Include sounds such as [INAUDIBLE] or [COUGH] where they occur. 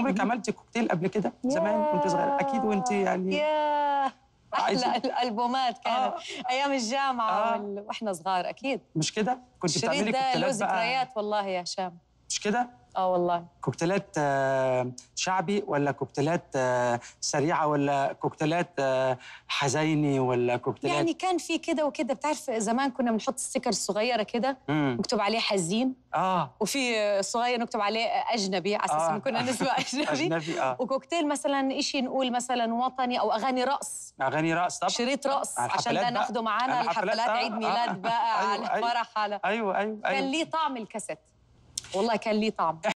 عمرك عملتي كوكتيل قبل كده زمان وانت صغيره اكيد وانت يعني احلى الالبومات كانت آه. ايام الجامعه آه. واحنا صغار اكيد مش كده كنت بتعملي كوكتيلات بقى ذكريات والله يا هشام كده؟ اه والله كوكتيلات آه، شعبي ولا كوكتيلات آه، سريعه ولا كوكتيلات آه، حزيني ولا كوكتيلات يعني كان في كده وكده بتعرف زمان كنا بنحط ستيكر صغيره كده مكتوب عليه حزين اه وفي صغير نكتب عليه اجنبي على اساس آه. كنا نسمع [LAUGHS] اجنبي اجنبي اه وكوكتيل مثلا شيء نقول مثلا وطني او اغاني رقص اغاني رقص طب شريط رقص عشان ده ناخده معانا الحفلات, الحفلات آه. عيد ميلاد آه. بقى [LAUGHS] أيوة على أيوة فرح على ايوه ايوه, أيوة. كان ليه طعم الكاسيت والله كان ليه طعم